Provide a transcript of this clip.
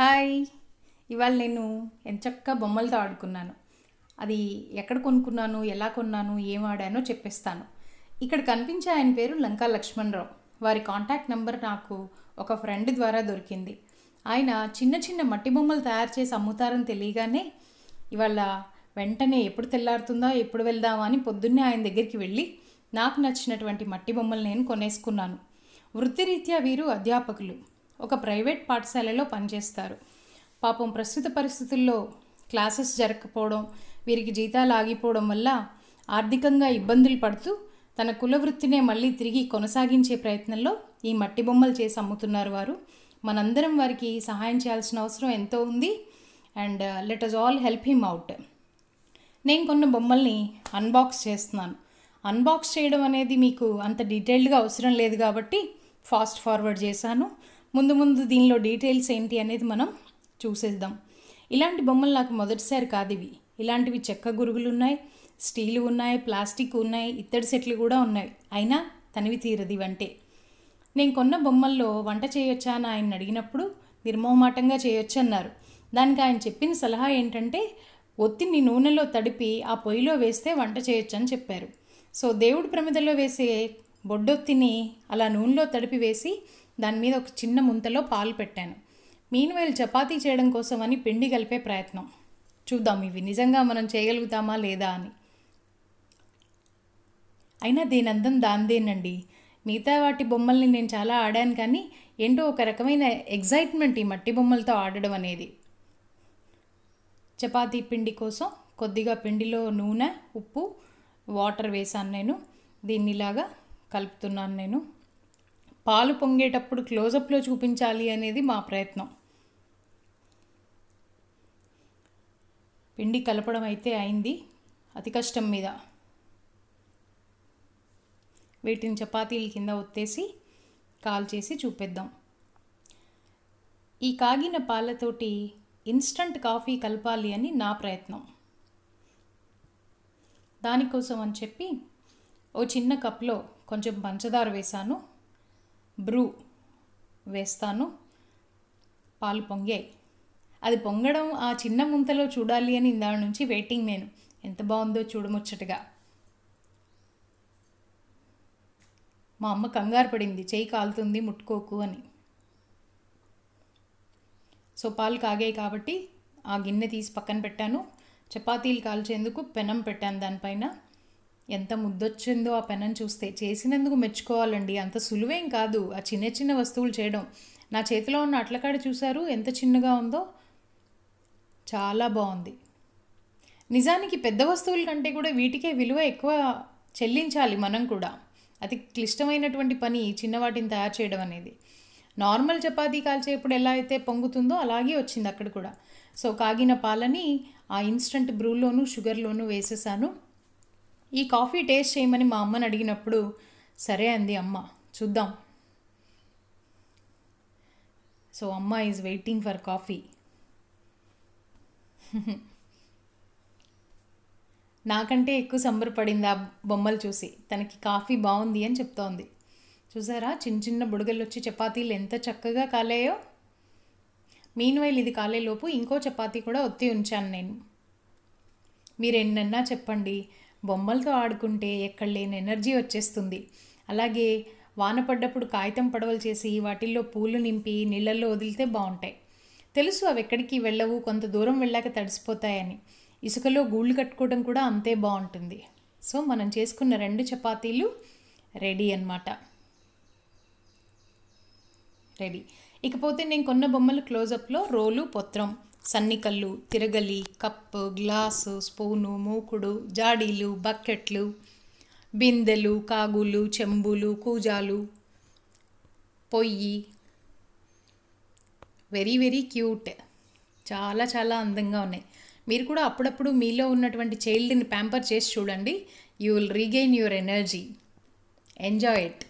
hi ఇవాళ నేను ఎంచక్క బొమ్మలతో ఆడుకున్నాను అది ఎక్కడ కొనుక్కున్నాను ఎలా కొన్నాను ఏం ఆడానో చెప్పేస్తాను ఇక్కడ కనిపించే ఆయన పేరు లంకా లక్ష్మణరావు వారి కాంటాక్ట్ నెంబర్ నాకు ఒక ఫ్రెండ్ ద్వారా దొరికింది ఆయన చిన్న చిన్న మట్టి బొమ్మలు తయారు చేసి అమ్ముతారని తెలియగానే ఇవాళ వెంటనే ఎప్పుడు తెల్లారుతుందో ఎప్పుడు వెళ్దామా అని పొద్దున్నే ఆయన దగ్గరికి వెళ్ళి నాకు నచ్చినటువంటి మట్టి బొమ్మలు నేను కొనేసుకున్నాను వృత్తిరీత్యా వీరు అధ్యాపకులు ఒక ప్రైవేట్ పాఠశాలలో పనిచేస్తారు పాపం ప్రస్తుత పరిస్థితుల్లో క్లాసెస్ జరగకపోవడం వీరికి జీతాలు ఆగిపోవడం వల్ల ఆర్థికంగా ఇబ్బందులు పడుతూ తన కుల వృత్తినే మళ్ళీ తిరిగి కొనసాగించే ప్రయత్నంలో ఈ మట్టి బొమ్మలు చేసి అమ్ముతున్నారు వారు మనందరం వారికి సహాయం చేయాల్సిన అవసరం ఎంతో ఉంది and let us all help him out నేను కొన్ని బొమ్మల్ని అన్బాక్స్ చేస్తున్నాను అన్బాక్స్ చేయడం అనేది మీకు అంత డీటెయిల్డ్గా అవసరం లేదు కాబట్టి ఫాస్ట్ ఫార్వర్డ్ చేశాను ముందు ముందు దీనిలో డీటెయిల్స్ ఏంటి అనేది మనం చూసేద్దాం ఇలాంటి బొమ్మలు నాకు మొదటిసారి కాదు ఇవి ఇలాంటివి చెక్క గురుగులు ఉన్నాయి స్టీలు ఉన్నాయి ప్లాస్టిక్ ఉన్నాయి ఇత్తడి సెట్లు కూడా ఉన్నాయి అయినా తనివి తీరది వంటే నేను కొన్న బొమ్మల్లో వంట చేయొచ్చా అని ఆయన అడిగినప్పుడు నిర్మోహమాటంగా చేయొచ్చు అన్నారు దానికి ఆయన చెప్పిన సలహా ఏంటంటే ఒత్తిడిని నూనెలో తడిపి ఆ పొయ్యిలో వేస్తే వంట చేయొచ్చు అని చెప్పారు సో దేవుడి ప్రమిదలో వేసే బొడ్డొత్తిని అలా నూనెలో తడిపి వేసి దాని మీద ఒక చిన్న ముంతలో పాలు పెట్టాను మీన్ వేలు చపాతీ చేయడం కోసం అని పిండి కలిపే ప్రయత్నం చూద్దాం ఇవి నిజంగా మనం చేయగలుగుతామా లేదా అని అయినా దీని అందం దాందేనండి మిగతా వాటి బొమ్మల్ని నేను చాలా ఆడాను కానీ ఏంటో ఒక రకమైన ఎగ్జైట్మెంట్ ఈ మట్టి బొమ్మలతో ఆడడం అనేది చపాతీ పిండి కోసం కొద్దిగా పిండిలో నూనె ఉప్పు వాటర్ వేసాను నేను దీన్నిలాగా కలుపుతున్నాను నేను పాలు పొంగేటప్పుడు క్లోజప్లో చూపించాలి అనేది మా ప్రయత్నం పిండి కలపడం అయితే అయింది అతి కష్టం మీద వీటిని చపాతీల కింద ఒత్తేసి కాల్ చేసి చూపిద్దాం ఈ కాగిన పాలతోటి ఇన్స్టంట్ కాఫీ కలపాలి అని నా ప్రయత్నం దానికోసం అని చెప్పి ఓ చిన్న కప్లో కొంచెం పంచదార వేశాను బ్రూ వేస్తాను పాలు పొంగాయి అది పొంగడం ఆ చిన్న ముంతలో చూడాలి అని ఇందా నుంచి వెయిటింగ్ నేను ఎంత బాగుందో చూడముచ్చటగా మా అమ్మ కంగారు పడింది చేయి కాలుతుంది ముట్టుకోకు అని సో పాలు కాగాయి కాబట్టి ఆ గిన్నె తీసి పక్కన పెట్టాను చపాతీలు కాల్చేందుకు పెనం పెట్టాను దానిపైన ఎంత ముద్దొచ్చిందో ఆ పెనం చూస్తే చేసినందుకు మెచ్చుకోవాలండి అంత సులువేం కాదు ఆ చిన్న చిన్న వస్తువులు చేయడం నా చేతిలో ఉన్న అట్లకాడ చూశారు ఎంత చిన్నగా ఉందో చాలా బాగుంది నిజానికి పెద్ద వస్తువుల కంటే కూడా వీటికే విలువ ఎక్కువ చెల్లించాలి మనం కూడా అతి క్లిష్టమైనటువంటి పని చిన్నవాటిని తయారు చేయడం అనేది నార్మల్ చపాతీ కాల్చేప్పుడు ఎలా అయితే పొంగుతుందో అలాగే వచ్చింది అక్కడ కూడా సో కాగిన పాలని ఆ ఇన్స్టంట్ బ్రూలోను షుగర్లోను వేసేసాను ఈ కాఫీ టేస్ట్ చేయమని మా అమ్మని అడిగినప్పుడు సరే అంది అమ్మ చూద్దాం సో అమ్మ ఈజ్ వెయిటింగ్ ఫర్ కాఫీ నాకంటే ఎక్కువ సంబరపడింది ఆ బొమ్మలు చూసి తనకి కాఫీ బాగుంది అని చెప్తోంది చూసారా చిన్న చిన్న బుడగలు వచ్చి చపాతీలు ఎంత చక్కగా కాలేయో మీన్వైల్ ఇది కాలేలోపు ఇంకో చపాతీ కూడా ఒత్తి ఉంచాను నేను మీరెన్నన్నా చెప్పండి బొమ్మలతో ఆడుకుంటే ఎక్కడ లేని ఎనర్జీ వచ్చేస్తుంది అలాగే వాన పడ్డప్పుడు కాగితం పడవలు చేసి వాటిల్లో పూలు నింపి నీళ్ళల్లో వదిలితే బాగుంటాయి తెలుసు అవి ఎక్కడికి వెళ్ళవు కొంత దూరం వెళ్ళాక తడిసిపోతాయని ఇసుకలో గూళ్ళు కట్టుకోవడం కూడా అంతే బాగుంటుంది సో మనం చేసుకున్న రెండు చపాతీలు రెడీ అనమాట రెడీ ఇకపోతే నేను కొన్న బొమ్మలు క్లోజప్లో రోలు పొత్రం సన్నికళ్ళు తిరగలి కప్పు గ్లాసు స్పూను మూకుడు జాడీలు బక్కెట్లు బిందెలు కాగులు చెంబులు కూజాలు పొయ్యి వెరీ వెరీ క్యూట్ చాలా చాలా అందంగా ఉన్నాయి మీరు కూడా అప్పుడప్పుడు మీలో ఉన్నటువంటి చైల్డ్ని ప్యాంపర్ చేసి చూడండి you will regain your energy enjoy it